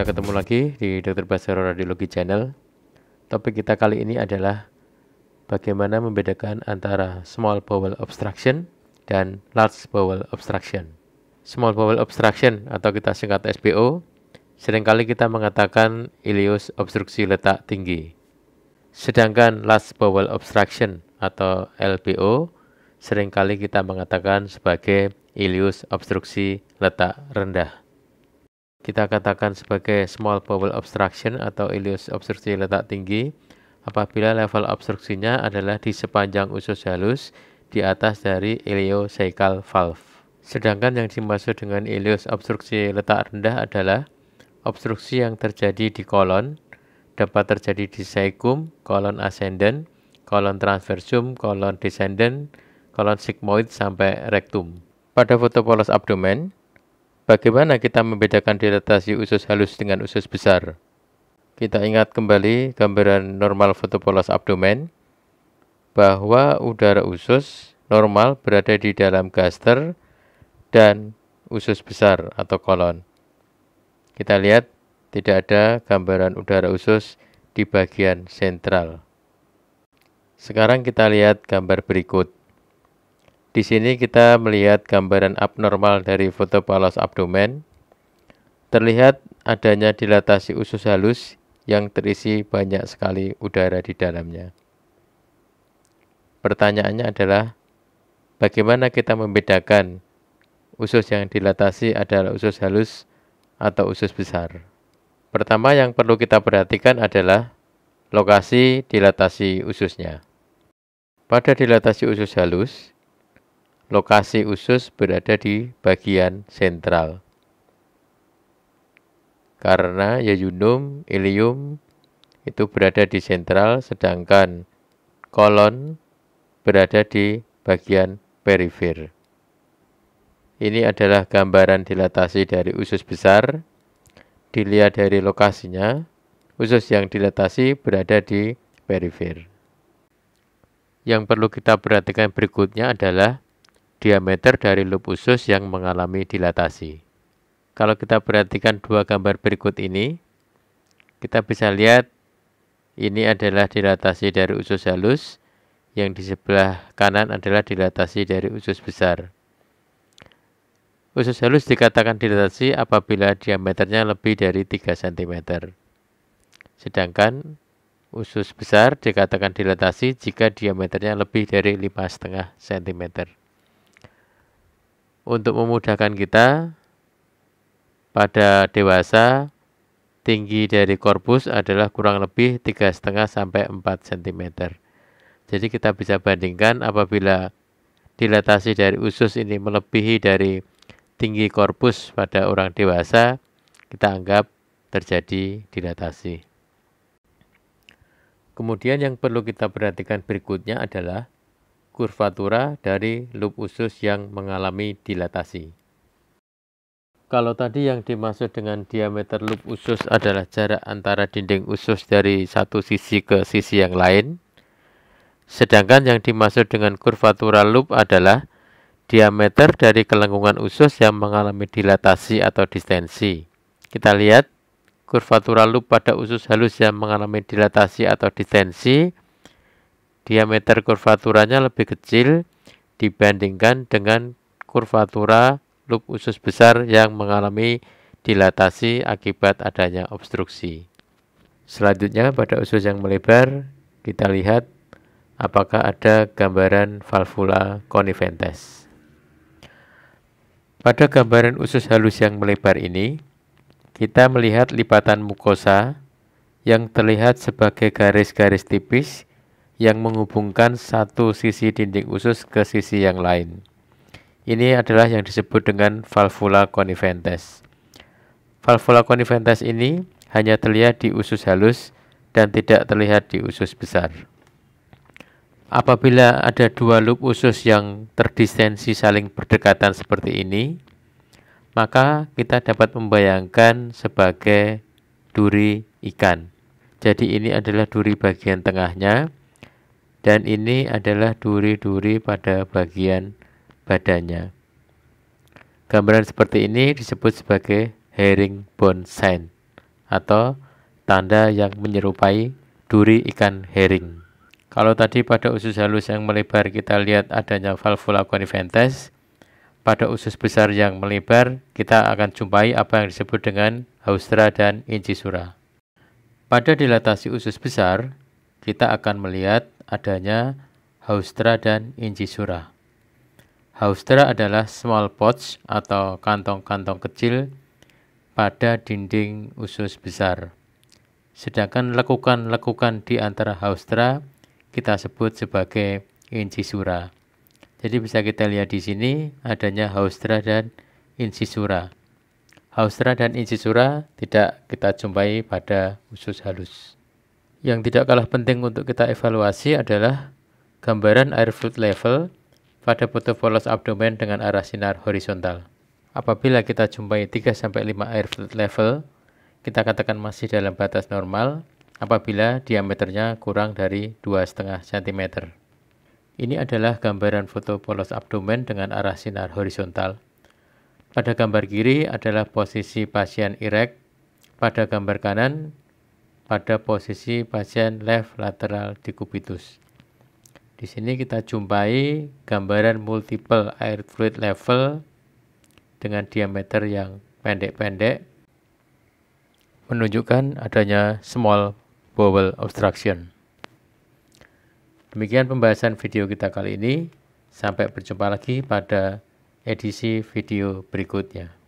Kita ketemu lagi di Dr. Basero Radiologi Channel. Topik kita kali ini adalah bagaimana membedakan antara small bowel obstruction dan large bowel obstruction. Small bowel obstruction atau kita singkat SBO, seringkali kita mengatakan ileus obstruksi letak tinggi. Sedangkan large bowel obstruction atau LBO seringkali kita mengatakan sebagai ileus obstruksi letak rendah kita katakan sebagai small bowel obstruction atau ileus obstruksi letak tinggi apabila level obstruksinya adalah di sepanjang usus halus di atas dari ileocecal valve. Sedangkan yang dimaksud dengan ileus obstruksi letak rendah adalah obstruksi yang terjadi di kolon dapat terjadi di cecum, kolon ascendent, kolon transversum, kolon descendent, kolon sigmoid sampai rektum. Pada foto polos abdomen, Bagaimana kita membedakan dilatasi usus halus dengan usus besar? Kita ingat kembali gambaran normal fotopolos abdomen bahwa udara usus normal berada di dalam gaster dan usus besar atau kolon. Kita lihat tidak ada gambaran udara usus di bagian sentral. Sekarang kita lihat gambar berikut. Di sini kita melihat gambaran abnormal dari foto palas abdomen. Terlihat adanya dilatasi usus halus yang terisi banyak sekali udara di dalamnya. Pertanyaannya adalah, bagaimana kita membedakan usus yang dilatasi adalah usus halus atau usus besar? Pertama yang perlu kita perhatikan adalah lokasi dilatasi ususnya. Pada dilatasi usus halus, Lokasi usus berada di bagian sentral. Karena yayunum, ilium itu berada di sentral, sedangkan kolon berada di bagian perifer. Ini adalah gambaran dilatasi dari usus besar. Dilihat dari lokasinya, usus yang dilatasi berada di perifer. Yang perlu kita perhatikan berikutnya adalah diameter dari lub usus yang mengalami dilatasi. Kalau kita perhatikan dua gambar berikut ini, kita bisa lihat ini adalah dilatasi dari usus halus, yang di sebelah kanan adalah dilatasi dari usus besar. Usus halus dikatakan dilatasi apabila diameternya lebih dari 3 cm. Sedangkan usus besar dikatakan dilatasi jika diameternya lebih dari 5,5 cm untuk memudahkan kita pada dewasa tinggi dari korpus adalah kurang lebih 3,5 sampai 4 cm. Jadi kita bisa bandingkan apabila dilatasi dari usus ini melebihi dari tinggi korpus pada orang dewasa, kita anggap terjadi dilatasi. Kemudian yang perlu kita perhatikan berikutnya adalah kurvatura dari loop usus yang mengalami dilatasi. Kalau tadi yang dimaksud dengan diameter loop usus adalah jarak antara dinding usus dari satu sisi ke sisi yang lain, sedangkan yang dimaksud dengan kurvatura loop adalah diameter dari kelengkungan usus yang mengalami dilatasi atau distensi. Kita lihat kurvatura loop pada usus halus yang mengalami dilatasi atau distensi diameter kurvaturanya lebih kecil dibandingkan dengan kurvatura lub usus besar yang mengalami dilatasi akibat adanya obstruksi. Selanjutnya pada usus yang melebar kita lihat apakah ada gambaran valvula coniventes. Pada gambaran usus halus yang melebar ini, kita melihat lipatan mukosa yang terlihat sebagai garis-garis tipis yang menghubungkan satu sisi dinding usus ke sisi yang lain. Ini adalah yang disebut dengan valvula coniventes. Valvula coniventes ini hanya terlihat di usus halus dan tidak terlihat di usus besar. Apabila ada dua lub usus yang terdistensi saling berdekatan seperti ini, maka kita dapat membayangkan sebagai duri ikan. Jadi ini adalah duri bagian tengahnya dan ini adalah duri-duri pada bagian badannya. Gambaran seperti ini disebut sebagai herringbone sign atau tanda yang menyerupai duri ikan herring. Kalau tadi pada usus halus yang melebar kita lihat adanya valvula coniventes, pada usus besar yang melebar kita akan jumpai apa yang disebut dengan haustra dan incisura. Pada dilatasi usus besar, kita akan melihat adanya haustra dan incisura. Haustra adalah small pouch atau kantong-kantong kecil pada dinding usus besar. Sedangkan lekukan-lekukan di antara haustra kita sebut sebagai incisura. Jadi bisa kita lihat di sini adanya haustra dan incisura. Haustra dan incisura tidak kita jumpai pada usus halus yang tidak kalah penting untuk kita evaluasi adalah gambaran air fluid level pada foto polos abdomen dengan arah sinar horizontal. Apabila kita jumpai 3-5 air fluid level, kita katakan masih dalam batas normal apabila diameternya kurang dari 2,5 cm. Ini adalah gambaran foto polos abdomen dengan arah sinar horizontal. Pada gambar kiri adalah posisi pasien irek, pada gambar kanan pada posisi pasien left lateral decubitus. Di sini kita jumpai gambaran multiple air fluid level dengan diameter yang pendek-pendek menunjukkan adanya small bowel obstruction. Demikian pembahasan video kita kali ini. Sampai berjumpa lagi pada edisi video berikutnya.